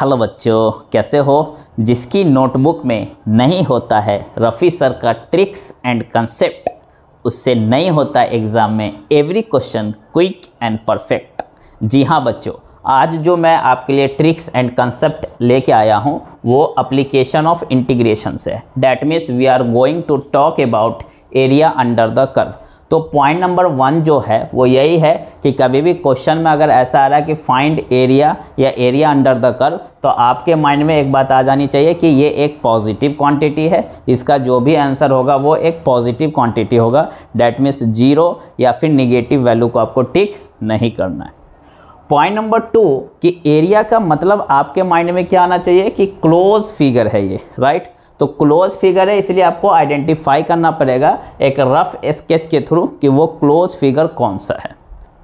Hello बच्चों कैसे हो जिसकी नोटबुक में नहीं होता है रफ़ी सर का ट्रिक्स एंड कंसेप्ट उससे नहीं होता एग्ज़ाम में every question quick and perfect जी हाँ बच्चों आज जो मैं आपके लिए ट्रिक्स एंड कंसेप्ट लेके आया हूँ वो अप्लीकेशन ऑफ इंटीग्रेशन से that means we are going to talk about area under the curve तो पॉइंट नंबर वन जो है वो यही है कि कभी भी क्वेश्चन में अगर ऐसा आ रहा है कि फाइंड एरिया या एरिया अंडर द कर्व तो आपके माइंड में एक बात आ जानी चाहिए कि ये एक पॉजिटिव क्वांटिटी है इसका जो भी आंसर होगा वो एक पॉजिटिव क्वांटिटी होगा डैट मीन्स जीरो या फिर निगेटिव वैल्यू को आपको टिक नहीं करना है पॉइंट नंबर टू कि एरिया का मतलब आपके माइंड में क्या आना चाहिए कि क्लोज फिगर है ये राइट तो क्लोज फिगर है इसलिए आपको आइडेंटिफाई करना पड़ेगा एक रफ स्केच के थ्रू कि वो क्लोज फिगर कौन सा है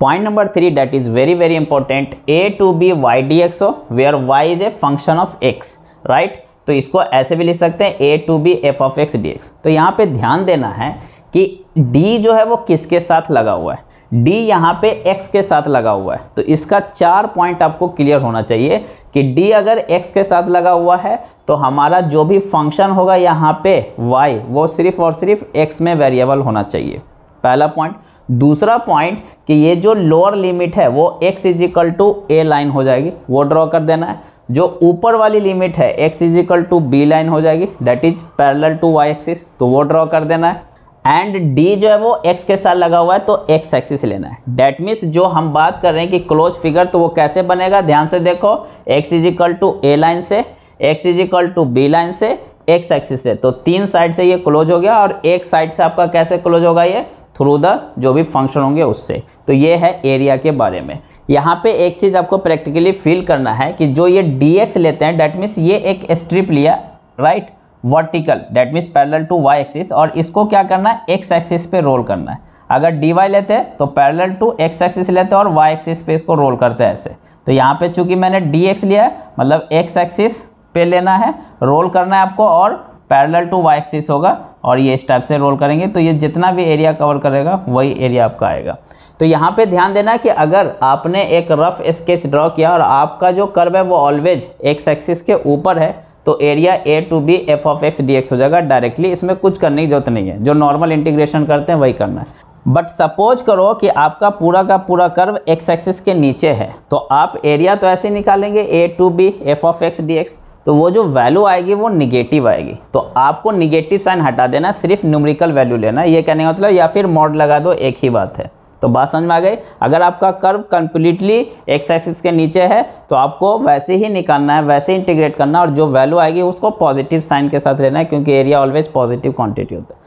point number three that is very very important a to b y d x हो where y is a function of x right तो इसको ऐसे भी लिख सकते हैं a to b f of x d x तो यहाँ पे ध्यान देना है कि डी जो है वो किसके साथ लगा हुआ है डी यहाँ पे एक्स के साथ लगा हुआ है तो इसका चार पॉइंट आपको क्लियर होना चाहिए कि डी अगर एक्स के साथ लगा हुआ है तो हमारा जो भी फंक्शन होगा यहाँ पे वाई वो सिर्फ और सिर्फ एक्स में वेरिएबल होना चाहिए पहला पॉइंट दूसरा पॉइंट कि ये जो लोअर लिमिट है वो x is equal to a line हो जाएगी वो ड्रॉ कर देना है जो ऊपर वाली लिमिट है x is equal to b line हो जाएगी that is parallel to y axis तो वो ड्रॉ कर देना है एंड डी जो है वो एक्स के साथ लगा हुआ है तो एक्स एक्सिस लेना है डेट मीन्स जो हम बात कर रहे हैं कि क्लोज फिगर तो वो कैसे बनेगा ध्यान से देखो x is equal to a line से x is equal to b line से एक्स एक्सिस से तो तीन साइड से ये क्लोज हो गया और एक साइड से आपका कैसे क्लोज होगा ये थ्रू द जो भी फंक्शन होंगे उससे तो ये है एरिया के बारे में यहाँ पे एक चीज़ आपको प्रैक्टिकली फील करना है कि जो ये डी लेते हैं डेट मीन्स ये एक स्ट्रिप लिया right right? Vertical that means parallel to y axis और इसको क्या करना है एक्स एक्सिस पे रोल करना है अगर डी वाई लेते हैं तो पैरेलल टू एक्स एक्सिस लेते हैं और वाई एक्सिस पे इसको रोल करते हैं ऐसे तो यहाँ पे चूंकि मैंने डी एक्स लिया है मतलब एक्स एक्सिस पे लेना है रोल करना है आपको और पैरेलल टू वाई एक्सिस होगा और ये इस टाइप से रोल करेंगे तो ये जितना भी एरिया कवर करेगा वही एरिया आपका आएगा तो यहाँ पे ध्यान देना कि अगर आपने एक रफ स्केच ड्रॉ किया और आपका जो कर्व है वो ऑलवेज एक्स एक्सिस के ऊपर है तो area a to b f of x d हो जाएगा डायरेक्टली इसमें कुछ करने की जरूरत नहीं है जो नॉर्मल इंटीग्रेशन करते हैं वही करना है बट सपोज करो कि आपका पूरा का पूरा कर्व एक्स एक्सिस के नीचे है तो आप एरिया तो ऐसे ही निकालेंगे a to b f of x d x तो वो जो वैल्यू आएगी वो निगेटिव आएगी तो आपको निगेटिव साइन हटा देना सिर्फ न्यूमरिकल वैल्यू लेना ये कहने का मतलब या फिर मॉड लगा दो एक ही बात है तो बात समझ में आ गई अगर आपका कर्व कंप्लीटली एक्स एक्सिस के नीचे है तो आपको वैसे ही निकालना है वैसे इंटीग्रेट करना और जो वैल्यू आएगी उसको पॉजिटिव साइन के साथ लेना है क्योंकि एरिया ऑलवेज पॉजिटिव क्वान्टिटी होता है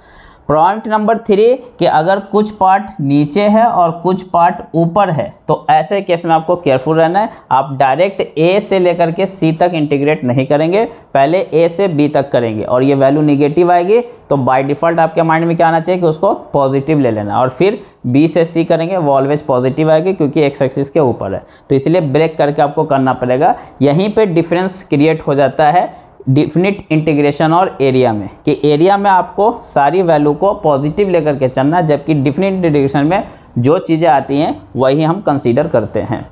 पॉइंट नंबर थ्री कि अगर कुछ पार्ट नीचे है और कुछ पार्ट ऊपर है तो ऐसे केस में आपको केयरफुल रहना है आप डायरेक्ट ए से लेकर के सी तक इंटीग्रेट नहीं करेंगे पहले ए से बी तक करेंगे और ये वैल्यू निगेटिव आएगी तो बाय डिफ़ॉल्ट आपके माइंड में क्या आना चाहिए कि उसको पॉजिटिव ले लेना और फिर बी से सी करेंगे वो ऑलवेज पॉजिटिव आएगी क्योंकि एक्स एक्सिस के ऊपर है तो इसलिए ब्रेक करके आपको करना पड़ेगा यहीं पर डिफरेंस क्रिएट हो जाता है डिफिनिट इंटीग्रेशन और एरिया में कि एरिया में आपको सारी वैल्यू को पॉजिटिव लेकर के चलना है जबकि डिफिनिट इंटीग्रेशन में जो चीज़ें आती हैं वही हम कंसीडर करते हैं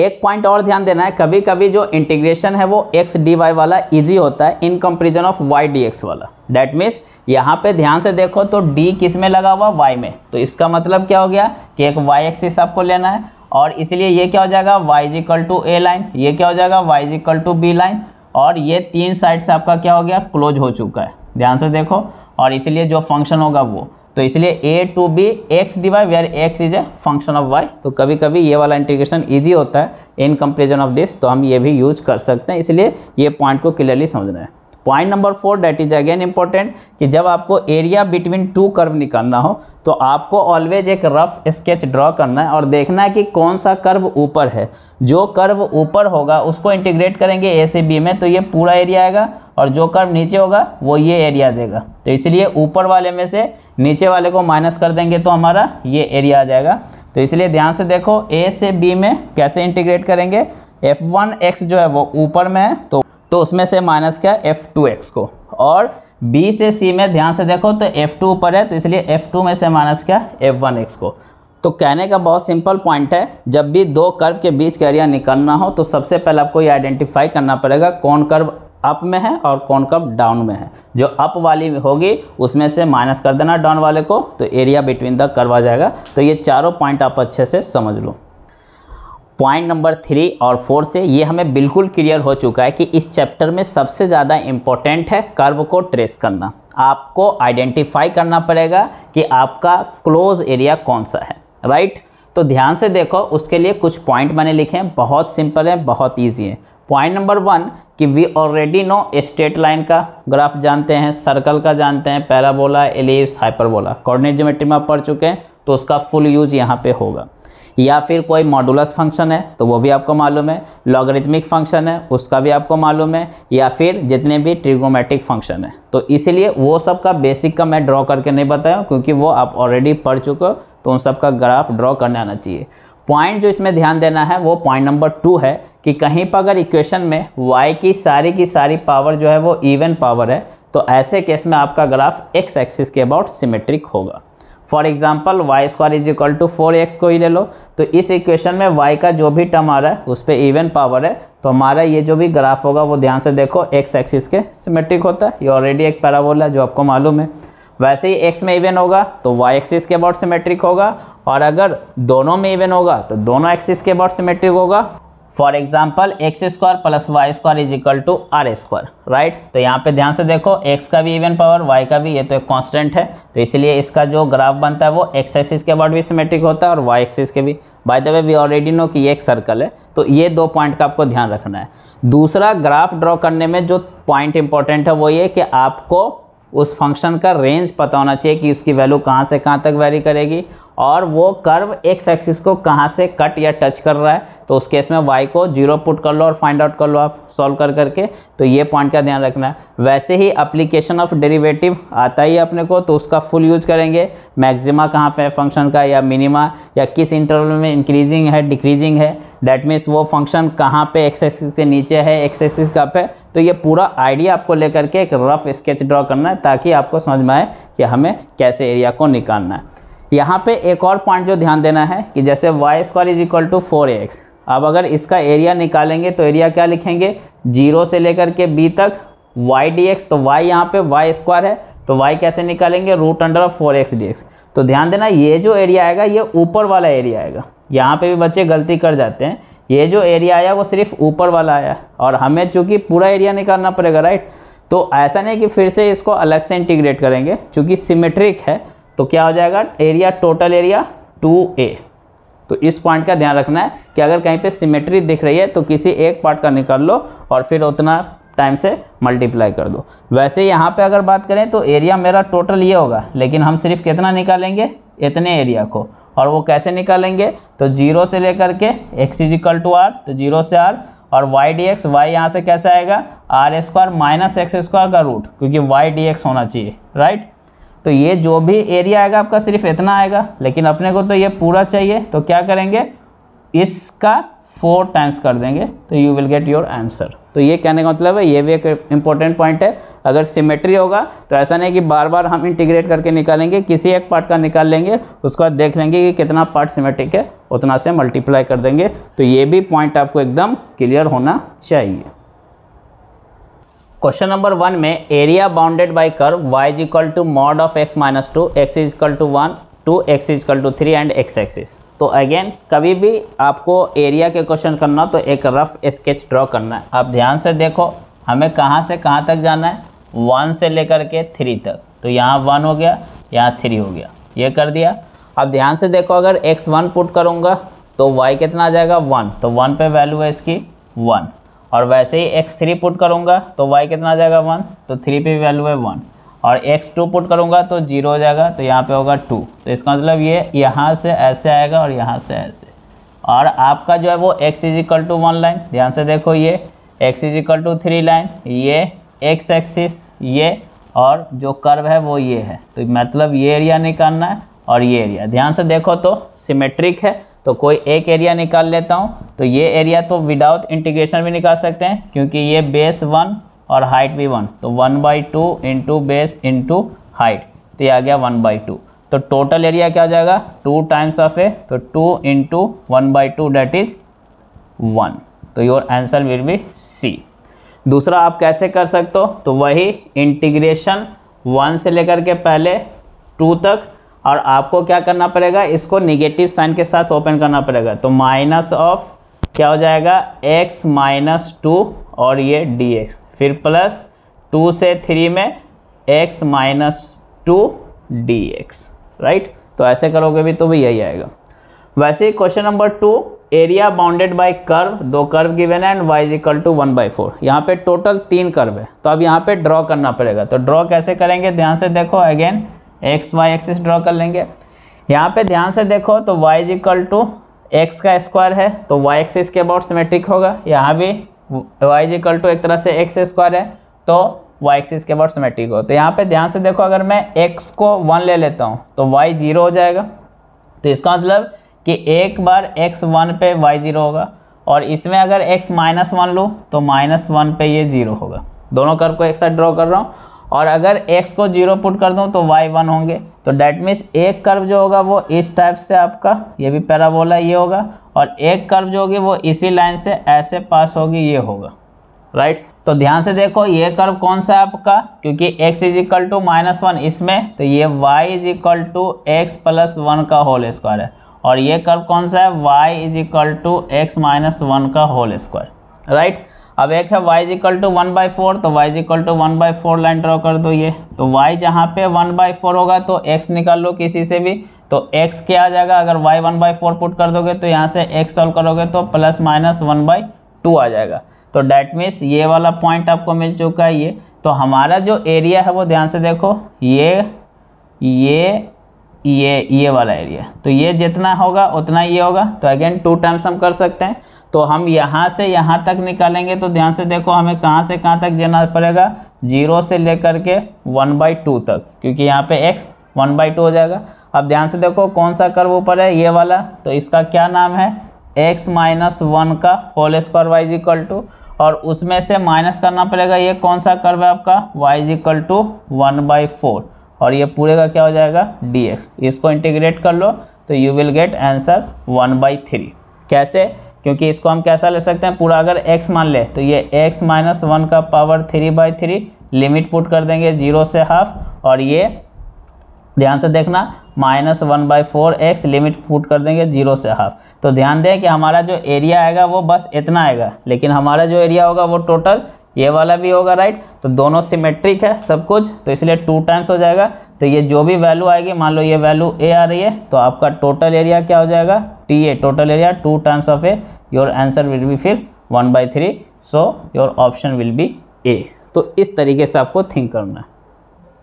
एक पॉइंट और ध्यान देना है कभी कभी जो इंटीग्रेशन है वो एक्स डी वाई वाला इजी होता है in comparison of y d x वाला डैट मीन्स यहाँ पे ध्यान से देखो तो डी किस में लगा हुआ वाई में तो इसका मतलब क्या हो गया कि एक वाई एक्सिस आपको लेना है और इसलिए ये क्या हो जाएगा y is equal to a line ये क्या हो जाएगा y is equal to b line और ये तीन साइड से आपका क्या हो गया क्लोज हो चुका है ध्यान से देखो और इसलिए जो फंक्शन होगा वो तो इसलिए a to b x d y where x is a function of y तो कभी कभी ये वाला इंटीग्रेशन ईजी होता है इन कंपेरिजन ऑफ दिस तो हम ये भी यूज कर सकते हैं इसलिए ये पॉइंट को क्लियरली समझना है point number four that is again important कि जब आपको एरिया बिटवीन टू कर्व निकालना हो तो आपको ऑलवेज एक रफ स्केच ड्रॉ करना है और देखना है कि कौन सा कर्व ऊपर है जो कर्व ऊपर होगा उसको इंटीग्रेट करेंगे ए से बी में तो ये पूरा एरिया आएगा और जो कर्व नीचे होगा वो ये एरिया देगा तो इसलिए ऊपर वाले में से नीचे वाले को माइनस कर देंगे तो हमारा ये एरिया आ जाएगा तो इसलिए ध्यान से देखो ए से बी में कैसे इंटीग्रेट करेंगे एफ वन एक्स जो है वो ऊपर में है तो तो उसमें से माइनस किया एफ टू एक्स को और बी से सी में ध्यान से देखो तो एफ टू ऊपर है तो इसलिए एफ टू में से माइनस किया एफ वन एक्स को तो कहने का बहुत सिंपल पॉइंट है जब भी दो कर्व के बीच का एरिया निकलना हो तो सबसे पहले आपको ये आइडेंटिफाई करना पड़ेगा कौन कर्व अप में है और कौन कर्व डाउन में है जो अप वाली होगी उसमें से माइनस कर देना डाउन वाले को तो एरिया बिटवीन द कर्व आ जाएगा तो ये चारों पॉइंट आप अच्छे से समझ लो पॉइंट नंबर थ्री और फोर से ये हमें बिल्कुल क्लियर हो चुका है कि इस चैप्टर में सबसे ज़्यादा इम्पॉर्टेंट है कर्व को ट्रेस करना आपको आइडेंटिफाई करना पड़ेगा कि आपका क्लोज एरिया कौन सा है राइट तो ध्यान से देखो उसके लिए कुछ पॉइंट मैंने लिखे हैं बहुत सिंपल है बहुत ईजी है पॉइंट नंबर वन कि we already know straight line का ग्राफ जानते हैं सर्कल का जानते हैं parabola ellipse hyperbola coordinate geometry में आप पढ़ चुके हैं तो उसका फुल यूज यहाँ पे होगा या फिर कोई मॉडुलस फंक्शन है तो वो भी आपको मालूम है लॉगरिथमिक फंक्शन है उसका भी आपको मालूम है या फिर जितने भी ट्रिगोमेटिक फंक्शन है तो इसीलिए वो सब का बेसिक का मैं ड्रॉ करके नहीं बताया क्योंकि वो आप ऑलरेडी पढ़ चुके हो तो उन सब का ग्राफ ड्रॉ करने आना चाहिए पॉइंट जो इसमें ध्यान देना है वो पॉइंट नंबर टू है कि कहीं पर अगर इक्वेशन में वाई की सारी की सारी पावर जो है वो इवन पावर है तो ऐसे केस में आपका ग्राफ एक्स एक्सिस के अबाउट सिमेट्रिक होगा for example y square is equal to four x को ही ले लो तो इस इक्वेशन में वाई का जो भी टर्म आ रहा है उस पर इवन पावर है तो हमारा ये जो भी ग्राफ होगा वो ध्यान से देखो एक्स एक्सिस के सिमेट्रिक होता है ये ऑलरेडी एक पैराबोला है जो आपको मालूम है वैसे ही एक्स में इवन होगा तो वाई एक्सिस के अबाउट सिमेट्रिक होगा और अगर दोनों में इवन होगा तो दोनों एक्सिस के अबाउट सिमेट्रिक होगा for example x square plus y square is equal to r square right तो यहाँ पे ध्यान से देखो एक्स का भी इवन पावर वाई का भी ये तो एक कॉन्स्टेंट है तो इसलिए इसका जो ग्राफ बनता है वो एक्स एक्सिस के अबाउट भी सिमेट्रिक होता है और वाई एक्सिस के भी by the way we already know कि ये एक सर्कल है तो ये दो पॉइंट का आपको ध्यान रखना है दूसरा ग्राफ ड्रॉ करने में जो पॉइंट इंपॉर्टेंट है वो ये कि आपको उस फंक्शन का रेंज पता होना चाहिए कि उसकी वैल्यू कहाँ से कहाँ तक वेरी करेगी और वो कर्व एक्स एक्सिस को कहाँ से कट या टच कर रहा है तो उस केस में वाई को जीरो पुट कर लो और फाइंड आउट कर लो आप सॉल्व कर करके तो ये पॉइंट का ध्यान रखना है वैसे ही अप्लीकेशन ऑफ डेरिवेटिव आता ही अपने को तो उसका फुल यूज करेंगे मैक्सिमा कहाँ पे है फंक्शन का या मिनिमा या किस इंटरवल में इंक्रीजिंग है डिक्रीजिंग है डैट मीन्स वो फंक्शन कहाँ पर एक्स एक्सिस के नीचे है एक्स एक्सिस का पे तो ये पूरा आइडिया आपको लेकर के एक रफ स्केच ड्रॉ करना है ताकि आपको समझ में आए कि हमें कैसे एरिया को निकालना है यहाँ पे एक और पॉइंट जो ध्यान देना है कि जैसे y square is equal to four x अब अगर इसका एरिया निकालेंगे तो एरिया क्या लिखेंगे जीरो से लेकर के बी तक वाई डी एक्स तो वाई यहाँ पे वाई स्क्वायर है तो वाई कैसे निकालेंगे root under of four x d x तो ध्यान देना ये जो एरिया आएगा ये ऊपर वाला एरिया आएगा यहाँ पर भी बच्चे गलती कर जाते हैं ये जो एरिया आया वो सिर्फ ऊपर वाला आया और हमें चूँकि पूरा एरिया निकालना पड़ेगा राइट तो ऐसा नहीं कि फिर से इसको अलग से इंटीग्रेट करेंगे चूँकि सिमेट्रिक है तो क्या हो जाएगा area total area two a तो इस पॉइंट का ध्यान रखना है कि अगर कहीं पे सिमेट्री दिख रही है तो किसी एक पार्ट का निकाल लो और फिर उतना टाइम से मल्टीप्लाई कर दो वैसे यहाँ पे अगर बात करें तो एरिया मेरा टोटल ये होगा लेकिन हम सिर्फ कितना निकालेंगे इतने एरिया को और वो कैसे निकालेंगे तो जीरो से लेकर के एक्स इजिकल टू आर तो जीरो से आर और वाई डी एक्स वाई यहाँ से कैसे आएगा r square minus x square का रूट क्योंकि वाई डी एक्स होना चाहिए राइट तो ये जो भी एरिया आएगा आपका सिर्फ इतना आएगा लेकिन अपने को तो ये पूरा चाहिए तो क्या करेंगे इसका फोर टाइम्स कर देंगे तो you will get your answer तो ये कहने का मतलब है ये भी एक इम्पॉर्टेंट पॉइंट है अगर सिमेट्री होगा तो ऐसा नहीं कि बार बार हम इंटीग्रेट करके निकालेंगे किसी एक पार्ट का निकाल लेंगे उसके बाद देख लेंगे कि कितना पार्ट सिमेट्रिक है उतना से मल्टीप्लाई कर देंगे तो ये भी पॉइंट आपको एकदम क्लियर होना चाहिए क्वेश्चन नंबर वन में एरिया बाउंडेड बाई कर y is equal to mod of x minus two x is equal to one to x is equal to three and x axis तो again कभी भी आपको area के question करना हो तो एक रफ स्केच ड्रॉ करना है आप ध्यान से देखो हमें कहाँ से कहाँ तक जाना है वन से लेकर के थ्री तक तो यहाँ वन हो गया यहाँ थ्री हो गया ये कर दिया अब ध्यान से देखो अगर एक्स वन पुट करूँगा तो वाई कितना आ जाएगा वन तो वन पे वैल्यू है इसकी वन और वैसे ही एक्स थ्री पुट करूँगा तो वाई कितना आ जाएगा वन तो थ्री पे वैल्यू है वन और एक्स टू पुट करूँगा तो जीरो हो जाएगा तो यहाँ पे होगा टू तो इसका मतलब ये यहाँ से ऐसे आएगा और यहाँ से ऐसे और आपका जो है वो x is equal to one line ध्यान से देखो ये x is equal to three line ये एक्स एक्सिस ये और जो कर्व है वो ये है तो मतलब ये एरिया निकालना है और ये एरिया ध्यान से देखो तो सिमेट्रिक है तो कोई एक एरिया निकाल लेता हूँ तो ये एरिया तो विदाउट इंटीग्रेशन भी निकाल सकते हैं क्योंकि ये बेस वन और हाइट भी वन तो one by two into base into height तो ये आ गया वन बाई टू तो टोटल एरिया क्या हो जाएगा टू टाइम्स ऑफ ए तो two into one by two that is one तो your answer will be C दूसरा आप कैसे कर सकते हो तो वही इंटीग्रेशन वन से लेकर के पहले टू तक और आपको क्या करना पड़ेगा इसको निगेटिव साइन के साथ ओपन करना पड़ेगा तो माइनस ऑफ क्या हो जाएगा x माइनस टू और ये dx फिर प्लस टू से थ्री में x minus two d right तो ऐसे करोगे भी तो भी यही आएगा वैसे ही question number two area bounded by curve दो कर्व गिवन है and y is equal to one by four यहाँ पे टोटल तीन कर्व है तो अब यहाँ पे ड्रॉ करना पड़ेगा तो ड्रॉ कैसे करेंगे ध्यान से देखो again x y axis draw कर लेंगे यहाँ पे ध्यान से देखो तो y is equal to x का स्क्वायर है तो वाई एक्सिस के अबाउट सिमेट्रिक होगा यहाँ भी वाई इज इक्वल टू एक तरह से एक्स स्क्वायर है तो वाई एक्सिस के अबाउट सिमेट्रिक हो तो यहाँ पे ध्यान से देखो अगर मैं एक्स को वन ले लेता हूँ तो वाई जीरो हो जाएगा तो इसका मतलब कि एक बार एक्स वन पे वाई जीरो होगा और इसमें अगर एक्स माइनस वन लूँ तो माइनस वन पे ये जीरो होगा दोनों कर को एक साथ ड्रॉ कर रहा हूँ और अगर x को जीरो पुट कर दूँ तो y वन होंगे तो डैट मीन्स एक कर्व जो होगा वो इस टाइप से आपका ये भी पैराबोला ये होगा और एक कर्व जो होगी वो इसी लाइन से ऐसे पास होगी ये होगा राइट तो ध्यान से देखो ये कर्व कौन सा है आपका क्योंकि x is equal to minus one इसमें तो ये y is equal to x plus one का होल स्क्वायर है और ये कर्व कौन सा है y is equal to x minus one का होल स्क्वायर राइट अब एक है y equal to one by four तो y equal to one by four line draw कर दो ये तो वाई जहाँ पे वन बाई फोर होगा तो एक्स निकाल लो किसी से भी तो एक्स क्या आ जाएगा अगर y one by four put कर दोगे तो यहाँ से एक्स सॉल्व करोगे तो plus minus one by two आ जाएगा तो डैट मीन्स ये वाला पॉइंट आपको मिल चुका है ये तो हमारा जो एरिया है वो ध्यान से देखो ये ये ये ये वाला एरिया तो ये जितना होगा उतना ये होगा तो अगेन टू टाइम्स हम कर सकते हैं तो हम यहाँ से यहाँ तक निकालेंगे तो ध्यान से देखो हमें कहाँ से कहाँ तक जाना पड़ेगा जीरो से लेकर के वन बाई टू तक क्योंकि यहाँ पे एक्स वन बाई टू हो जाएगा अब ध्यान से देखो कौन सा कर्व ऊपर है ये वाला तो इसका क्या नाम है एक्स माइनस वन का whole square y is equal to और उसमें से माइनस करना पड़ेगा ये कौन सा कर्व है आपका y is equal to one by four और ये पूरे का क्या हो जाएगा डी एक्स इसको इंटीग्रेट कर लो तो you will get answer one by three कैसे क्योंकि इसको हम कैसा ले सकते हैं पूरा अगर x मान ले तो ये x माइनस वन का power three by three limit put कर देंगे जीरो से हाफ और ये ध्यान से देखना minus one by four x limit put कर देंगे जीरो से हाफ तो ध्यान दें कि हमारा जो एरिया आएगा वो बस इतना आएगा लेकिन हमारा जो एरिया होगा वो टोटल ये वाला भी होगा राइट तो दोनों सिमेट्रिक है सब कुछ तो इसलिए टू टाइम्स हो जाएगा तो ये जो भी वैल्यू आएगी मान लो ये वैल्यू ए आ रही है तो आपका टोटल एरिया क्या हो जाएगा T A total area two times of A your answer will be फिर one by three so your option will be A तो इस तरीके से आपको थिंक करना है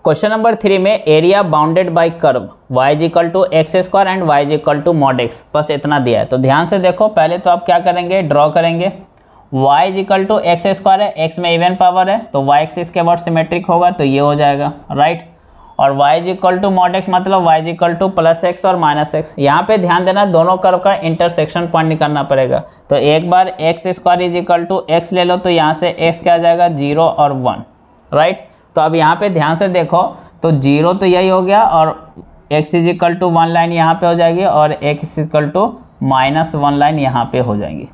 क्वेश्चन नंबर थ्री में area bounded by curve y is equal to x square and y is equal to mod x बस इतना दिया है तो ध्यान से देखो पहले तो आप क्या करेंगे ड्रॉ करेंगे y is equal to x square है एक्स में इवन पावर है तो वाई एक्स के वर्ड सिमेट्रिक होगा तो ये हो जाएगा राइट और y is equal to mod x मतलब y is equal to plus x और माइनस एक्स यहाँ पे ध्यान देना दोनों कर्व का इंटरसेक्शन पॉइंट निकालना पड़ेगा तो एक बार x square is equal to x ले लो तो यहाँ से x क्या आ जाएगा जीरो और वन राइट तो अब यहाँ पे ध्यान से देखो तो जीरो तो यही हो गया और x is equal to one line यहाँ पे हो जाएगी और x is equal to minus one line यहाँ पे हो जाएगी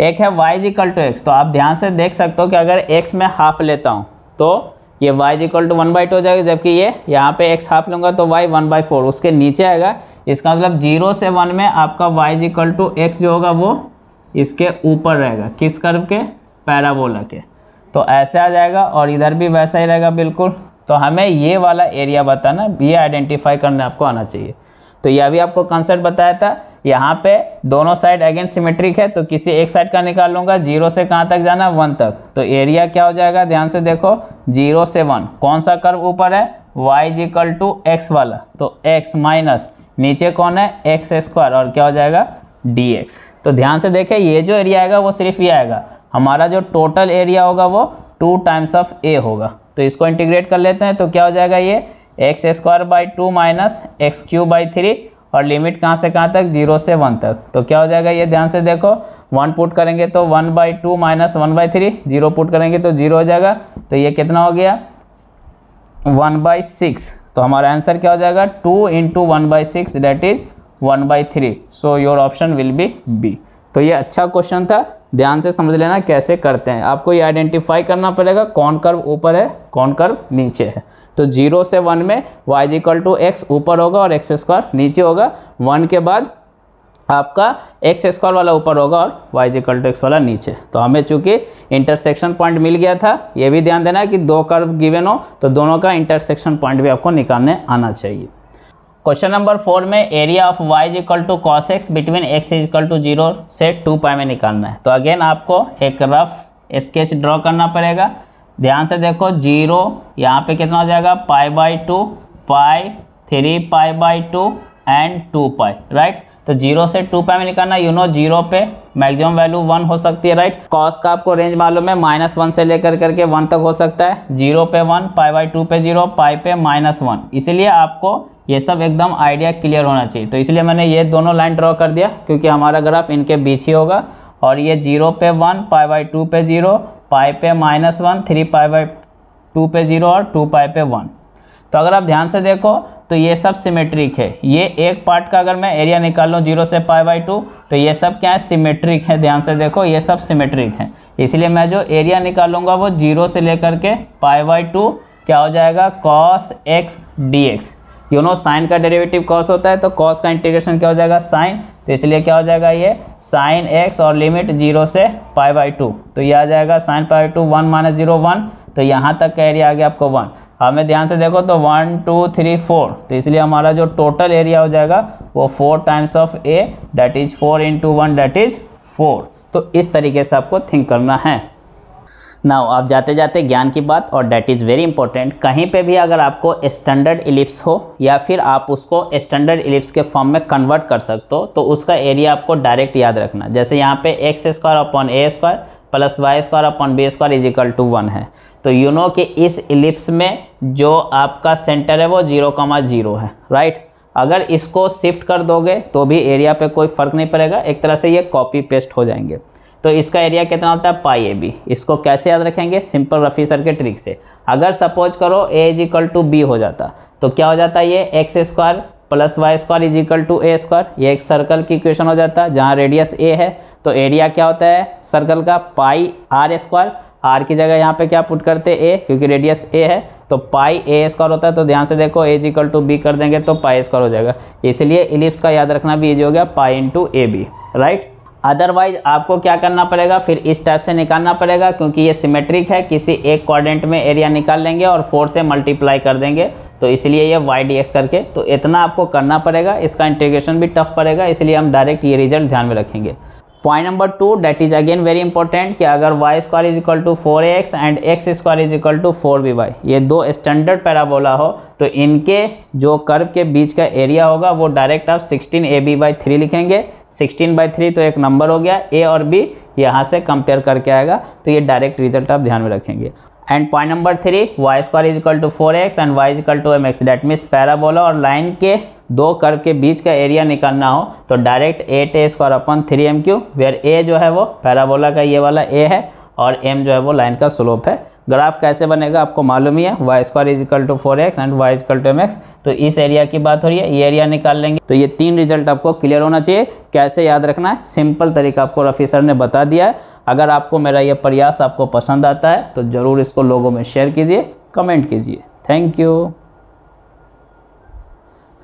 एक है वाइज इक्वल टू एक्स तो आप ध्यान से देख सकते हो कि अगर एक्स में हाफ लेता हूँ तो ये y is equal to one by two हो जाएगा जबकि ये यहाँ पे एक्स हाफ लूँगा तो वाई वन बाई फोर उसके नीचे आएगा इसका मतलब जीरो से वन में आपका वाइज इक्वल टू एक्स जो होगा वो इसके ऊपर रहेगा किस कर्व के पैराबोला के तो ऐसे आ जाएगा और इधर भी वैसा ही रहेगा बिल्कुल तो हमें ये वाला एरिया बताना ये आइडेंटिफाई करने आपको आना चाहिए तो यह भी आपको कंसेप्ट बताया था यहाँ पे दोनों साइड अगेन सिमेट्रिक है तो किसी एक साइड का निकाल लूंगा जीरो से कहाँ तक जाना वन तक तो एरिया क्या हो जाएगा ध्यान से देखो जीरो से वन कौन सा कर्व ऊपर है वाई इजिकल टू एक्स वाला तो एक्स माइनस नीचे कौन है एक्स स्क्वायर और क्या हो जाएगा डी एक्स तो ध्यान से देखें ये जो एरिया आएगा वो सिर्फ ये आएगा हमारा जो टोटल एरिया होगा वो टू टाइम्स ऑफ ए होगा तो इसको इंटीग्रेट कर लेते हैं तो क्या हो जाएगा ये x square by two minus x cube by three और लिमिट कहाँ से कहाँ तक जीरो से वन तक तो क्या हो जाएगा ये ध्यान से देखो वन पुट करेंगे तो one by two minus one by three zero put करेंगे तो जीरो हो जाएगा तो ये कितना हो गया वन बाई सिक्स तो हमारा आंसर क्या हो जाएगा two into one by six that is one by three so your option will be B तो ये अच्छा क्वेश्चन था ध्यान से समझ लेना कैसे करते हैं आपको ये आइडेंटिफाई करना पड़ेगा कौन कर्व ऊपर है कौन कर्व नीचे है तो जीरो से वन में वाई जिकल टू एक्स ऊपर होगा और एक्स स्क्वायर नीचे होगा वन के बाद आपका एक्स स्क्वायर वाला ऊपर होगा और वाई इक्वल टू एक्स वाला नीचे तो हमें चूंकि इंटरसेक्शन पॉइंट मिल गया था ये भी ध्यान देना है कि दो कर्व गिवेन हो तो दोनों का इंटरसेक्शन पॉइंट भी आपको निकालने आना चाहिए क्वेश्चन नंबर फोर में area of y is equal to cos x between x is equal to zero से टू पाई में निकालना है तो अगेन आपको एक रफ स्केच ड्रॉ करना पड़ेगा ध्यान से देखो जीरो यहाँ पे कितना हो जाएगा pi by two pi three pi by two and two pi right तो जीरो से टू पाई में निकालना यू नो जीरो पे मैक्सिमम वैल्यू वन हो सकती है राइट कॉस का आपको रेंज मालूम है माइनस वन से लेकर करके वन तक हो सकता है जीरो पे वन पाई बाई टू पे जीरो पाई पे माइनस वन इसीलिए आपको ये सब एकदम आइडिया क्लियर होना चाहिए तो इसलिए मैंने ये दोनों लाइन ड्रॉ कर दिया क्योंकि हमारा ग्राफ इनके बीच ही होगा और ये जीरो पे वन पाई बाई टू पे जीरो पाई पे minus one three pi by two पे जीरो और टू पाई पे वन तो अगर आप ध्यान से देखो तो ये सब सिमेट्रिक है ये एक पार्ट का अगर मैं एरिया निकाल लूँ जीरो से पाई बाई टू तो ये सब क्या है सिमेट्रिक है ध्यान से देखो ये सब सिमेट्रिक है इसलिए मैं जो एरिया निकालूंगा वो जीरो से लेकर के पाई बाई टू क्या हो जाएगा cos x d x you know sine का डेरिवेटिव कॉस होता है तो कॉस का इंटीग्रेशन क्या हो जाएगा साइन तो इसलिए क्या हो जाएगा ये साइन एक्स और लिमिट जीरो से पाई बाई टू तो ये आ जाएगा sine pi two one minus zero one तो यहाँ तक का एरिया आ गया आपको वन हमें ध्यान से देखो तो वन टू थ्री फोर तो इसलिए हमारा जो टोटल एरिया हो जाएगा वो four times of A that is four into one that is four तो इस तरीके से आपको थिंक करना है नाउ आप जाते जाते ज्ञान की बात और डैट इज़ वेरी इंपॉर्टेंट कहीं पे भी अगर आपको स्टैंडर्ड इलिप्स हो या फिर आप उसको स्टैंडर्ड इलिप्स के फॉर्म में कन्वर्ट कर सकते हो तो उसका एरिया आपको डायरेक्ट याद रखना जैसे यहाँ पे x square upon A square plus y square upon B square is equal to one है तो यू नो कि इस इलिप्स में जो आपका सेंटर है वो जीरो कमा जीरो है राइट अगर इसको शिफ्ट कर दोगे तो भी एरिया पे कोई फ़र्क नहीं पड़ेगा एक तरह से ये कॉपी पेस्ट हो जाएंगे तो इसका एरिया कितना होता है पाई ए बी इसको कैसे याद रखेंगे सिंपल रफ़ी सर के ट्रिक से अगर सपोज करो A is equal to B हो जाता तो क्या हो जाता है ये x square plus y square is equal to A square ये एक सर्कल की इक्वेशन हो जाता है जहाँ रेडियस ए है तो एरिया क्या होता है सर्कल का पाई आर स्क्वायर आर की जगह यहाँ पे क्या पुट करते ए क्योंकि रेडियस ए है तो पाई ए स्क्वायर होता है तो ध्यान से देखो एज इक्वल टू बी कर देंगे तो पाई स्क्वायर हो जाएगा इसलिए इलिप्स का याद रखना भी ईजी हो गया pi into A B right otherwise आपको क्या करना पड़ेगा फिर इस टाइप से निकालना पड़ेगा क्योंकि ये सिमेट्रिक है किसी एक क्वाड्रेंट में एरिया निकाल लेंगे और फोर से मल्टीप्लाई कर देंगे तो इसलिए ये वाई डी एक्स करके तो इतना आपको करना पड़ेगा इसका इंटीग्रेशन भी टफ पड़ेगा इसलिए हम डायरेक्ट ये रिजल्ट ध्यान में रखेंगे point number two that is again very important कि अगर y square is equal to four x and x square is equal to four B y ये दो स्टैंडर्ड पैराबोला हो तो इनके जो कर्व के बीच का एरिया होगा वो डायरेक्ट आप sixteen A B by three लिखेंगे सिक्सटीन बाई थ्री तो एक नंबर हो गया ए और बी यहाँ से कंपेयर करके आएगा तो ये डायरेक्ट रिजल्ट आप ध्यान में रखेंगे and point number three y square is equal to four x and y is equal to M x that means parabola और लाइन के दो कर्व के बीच का एरिया निकालना हो तो direct eight square upon three M cube where A जो है वो पैराबोला का ये वाला ए है और एम जो है वो लाइन का स्लोप है ग्राफ कैसे बनेगा आपको मालूम ही है y square is equal to four x and y is equal to M x तो इस एरिया की बात हो रही है ये एरिया निकाल लेंगे तो ये तीन रिजल्ट आपको क्लियर होना चाहिए कैसे याद रखना है सिंपल तरीका आपको रफ़ी सर ने बता दिया है अगर आपको मेरा ये प्रयास आपको पसंद आता है तो ज़रूर इसको लोगों में शेयर कीजिए कमेंट कीजिए थैंक यू